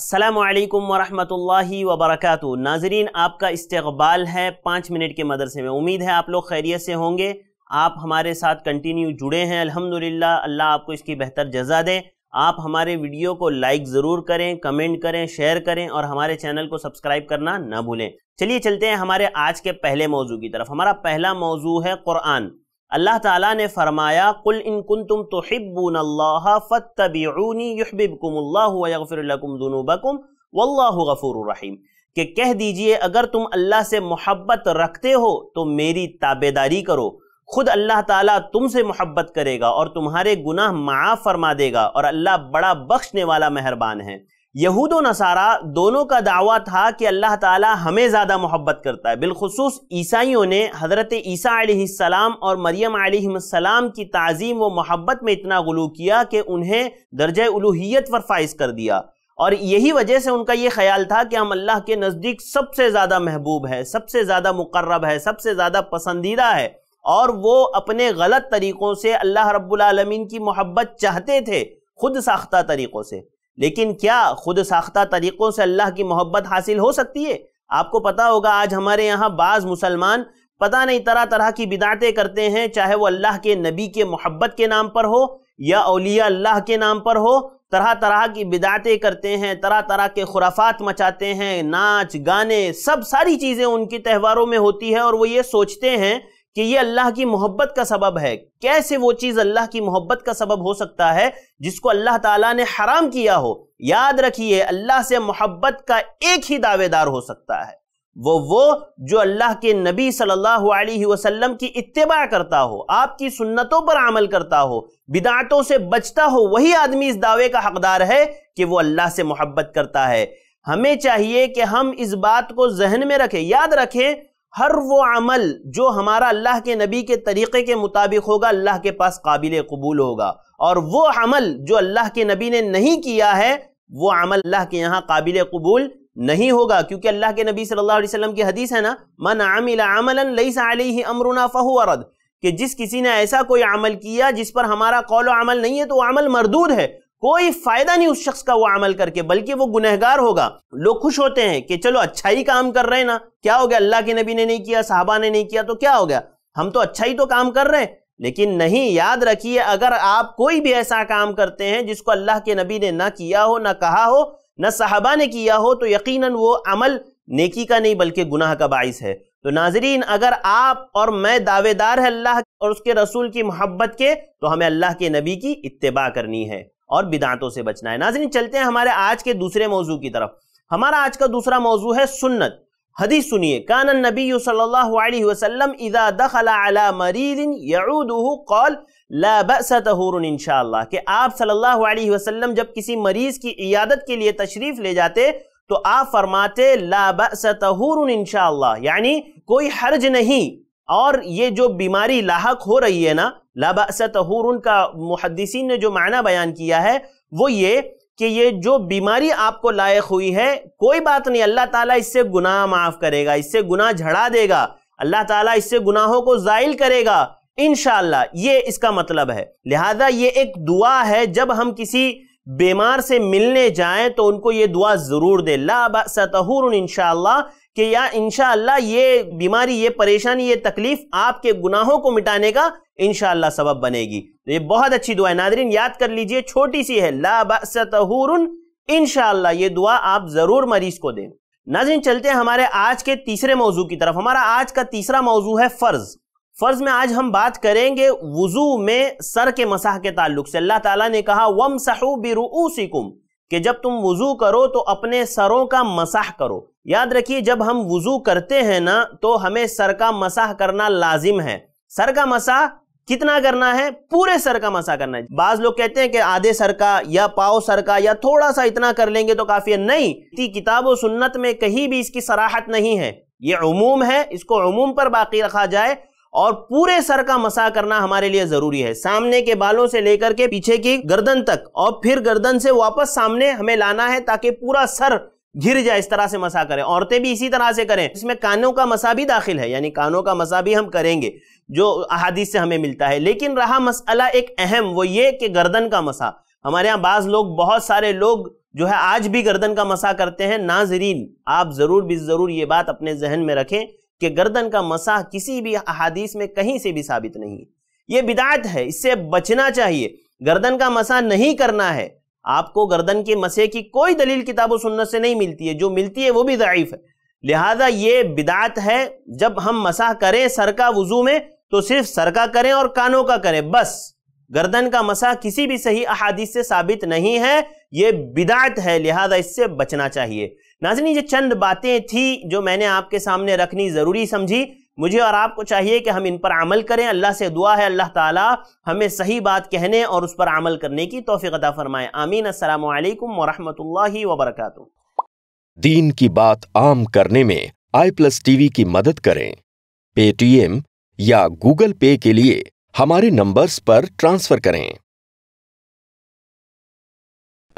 असलकम वरहमल वबरक नाजरीन आपका इस्तबाल है पाँच मिनट के मदरसे में उम्मीद है आप लोग खैरियत से होंगे आप हमारे साथ कंटिन्यू जुड़े हैं अल्हम्दुलिल्लाह अल्लाह आपको इसकी बेहतर जजा दे आप हमारे वीडियो को लाइक ज़रूर करें कमेंट करें शेयर करें और हमारे चैनल को सब्सक्राइब करना ना भूलें चलिए चलते हैं हमारे आज के पहले मौजू की तरफ हमारा पहला मौजू है क़ुरान अल्लाह ताला ने फरमाया कुल इन कुन तुम तो हिब्बून अल्लाह फ़तबीनी युहबिबकुमुल्लाफ़िरकुम वल्लाहु रहीम कि कह दीजिए अगर तुम अल्लाह से मोहब्बत रखते हो तो मेरी ताबेदारी करो खुद अल्लाह ताला तुमसे मोहब्बत करेगा और तुम्हारे गुनाह माफ़ फरमा देगा और अल्लाह बड़ा बख्शने वाला मेहरबान है यहूद नसारा दोनों का दावा था कि अल्लाह ताला हमें ज़्यादा मोहब्बत करता है बिलखसूस ईसाइयों ने हज़रत ईसा और मरियम सलाम की तज़ीम व मोहब्बत में इतना गलू किया कि उन्हें दर्ज उलूहियत पर फाइज कर दिया और यही वजह से उनका ये ख्याल था कि हम अल्लाह के नज़दीक सबसे ज़्यादा महबूब है सबसे ज़्यादा मुकर्रब है सबसे ज़्यादा पसंदीदा है और वो अपने गलत तरीक़ों से अल्लाह रब्बुल की मोहब्बत चाहते थे खुद साख्ता तरीक़ों से लेकिन क्या खुद साख्ता तरीक़ों से अल्लाह की मोहब्बत हासिल हो सकती है आपको पता होगा आज हमारे यहाँ बाज़ मुसलमान पता नहीं तरह तरह की बिदातें करते हैं चाहे वो अल्लाह के नबी के मोहब्बत के नाम पर हो या अलिया अल्लाह के नाम पर हो तरह तरह की बिदातें करते हैं तरह तरह के खुराफात मचाते हैं नाच गाने सब सारी चीज़ें उनके त्यौहारों में होती है और वो ये सोचते हैं कि ये अल्लाह की मोहब्बत का सबब है कैसे वो चीज़ अल्लाह की मोहब्बत का सबब हो सकता है जिसको अल्लाह ताला ने हराम किया हो याद रखिए अल्लाह से मोहब्बत का एक ही दावेदार हो सकता है वो वो जो अल्लाह के नबी सल्लल्लाहु अलैहि वसल्लम की इत्तेबा करता हो आपकी सुन्नतों पर अमल करता हो बिदातों से बचता हो वही आदमी इस दावे का हकदार है कि वो अल्लाह से मोहब्बत करता है हमें चाहिए कि हम इस बात को जहन में रखें याद रखें हर वो अमल जो हमारा अल्लाह के नबी के तरीक़े के मुताबिक होगा अल्लाह के पास काबिल कबूल होगा और वो अमल जो अल्लाह के नबी ने नहीं किया है वो अमल अल्लाह के यहाँ काबिल कबूल नहीं होगा क्योंकि अल्लाह के नबी सल्लल्लाहु अलैहि वसल्लम की हदीस है ना मन आमिल अमलन लई अमरुना फ़हु अरद कि जिस किसी ने ऐसा कोई अमल किया जिस पर हमारा कौल अमल नहीं है तो वो अमल मरदूद है कोई फायदा नहीं उस शख्स का वो अमल करके बल्कि वो गुनहगार होगा लोग खुश होते हैं कि चलो अच्छा ही काम कर रहे हैं ना क्या हो गया अल्लाह के नबी ने नहीं किया साहबा ने नहीं किया तो क्या हो गया हम तो अच्छा ही तो काम कर रहे हैं लेकिन नहीं याद रखिए अगर आप कोई भी ऐसा काम करते हैं जिसको अल्लाह के नबी ने ना किया हो ना कहा हो ना साहबा ने किया हो तो यकीन वो अमल नेकी का नहीं बल्कि गुनाह का बाइस है तो नाजरीन अगर आप और मैं दावेदार है अल्लाह और उसके रसूल की मोहब्बत के तो हमें अल्लाह के नबी की इत्तेबा करनी है और बिदातों से बचना है नाजरीन चलते हैं हमारे आज के दूसरे मौजू की तरफ हमारा आज का दूसरा मौजू है सुन्नत हदीस सुनिए कान नबी सल्लल्लाहु अलैहि वसल्लम इदा दखला अला मरीदिन यऊदुहु कौल ला बअस तहूरुन इंशाल्लाह कि आप सल्लल्लाहु अलैहि वसल्लम जब किसी मरीज की इयादत के लिए तशरीफ ले जाते तो आप फरमाते ला बअस तहूरुन इंशाल्लाह यानी कोई हर्ज नहीं और ये जो बीमारी लाहक हो रही है ना लाबासा तहूर का मुहदसिन ने जो माना बयान किया है वो ये कि ये जो बीमारी आपको लायक हुई है कोई बात नहीं अल्लाह ताला इससे गुनाह माफ करेगा इससे गुनाह झड़ा देगा अल्लाह ताला इससे गुनाहों को जाइल करेगा इन ये इसका मतलब है लिहाजा ये एक दुआ है जब हम किसी बीमार से मिलने जाएं तो उनको ये दुआ जरूर दे लाबूर इनशाला कि या इनशाला ये बीमारी ये परेशानी ये तकलीफ आपके गुनाहों को मिटाने का इनशाला सबब बनेगी तो ये बहुत अच्छी दुआ है नादरीन याद कर लीजिए छोटी सी है ला इन इनशाला ये दुआ आप जरूर मरीज को दें नाजरीन चलते हैं हमारे आज के तीसरे मौजू की तरफ हमारा आज का तीसरा मौजू है फर्ज फर्ज में आज हम बात करेंगे वजू में सर के मसाह के ताल्लुक से अल्लाह ताला ने कहा वम सहू बिरुसिकुम कि जब तुम वज़ू करो तो अपने सरों का मसाह करो याद रखिए जब हम वज़ू करते हैं ना तो हमें सर का मसाह करना लाजिम है सर का मसाह कितना करना है पूरे सर का मसा करना है बाज लोग कहते हैं कि आधे सर का या पाओ सर का या थोड़ा सा इतना कर लेंगे तो काफी है नहीं कि किताब सुन्नत में कहीं भी इसकी सराहत नहीं है ये उमूम है इसको उमूम पर बाकी रखा जाए और पूरे सर का मसा करना हमारे लिए जरूरी है सामने के बालों से लेकर के पीछे की गर्दन तक और फिर गर्दन से वापस सामने हमें लाना है ताकि पूरा सर घिर जाए इस तरह से मसा करें औरतें भी इसी तरह से करें इसमें कानों का मसा भी दाखिल है यानी कानों का मसा भी हम करेंगे जो अहादीस से हमें मिलता है लेकिन रहा मसला एक अहम वो ये कि गर्दन का मसा हमारे यहाँ बाज लोग बहुत सारे लोग जो है आज भी गर्दन का मसा करते हैं नाजरीन आप जरूर भी जरूर ये बात अपने जहन में रखें कि गर्दन का मसाह किसी भी अहादीस में कहीं से भी साबित नहीं ये बिदात है इससे बचना चाहिए गर्दन का मसा नहीं करना है आपको गर्दन के मसे की कोई दलील किताब सुनने से नहीं मिलती है जो मिलती है वो भी ज़ाइफ है लिहाजा ये बिदात है जब हम मसाह करें सर का वजू में तो सिर्फ सर का करें और कानों का करें बस गर्दन का मसा किसी भी सही अहादीस से साबित नहीं है ये बिदात है लिहाजा इससे बचना चाहिए नाजनी ये चंद बातें थी जो मैंने आपके सामने रखनी ज़रूरी समझी मुझे और आपको चाहिए कि हम इन पर अमल करें अल्लाह से दुआ है अल्लाह ताला हमें सही बात कहने और उस पर अमल करने की तोफ़ी अदा फरमाए आमीन असल वरहमल वबरक दीन की बात आम करने में आई प्लस टीवी की मदद करें पेटीएम या गूगल पे के लिए हमारे नंबर्स पर ट्रांसफ़र करें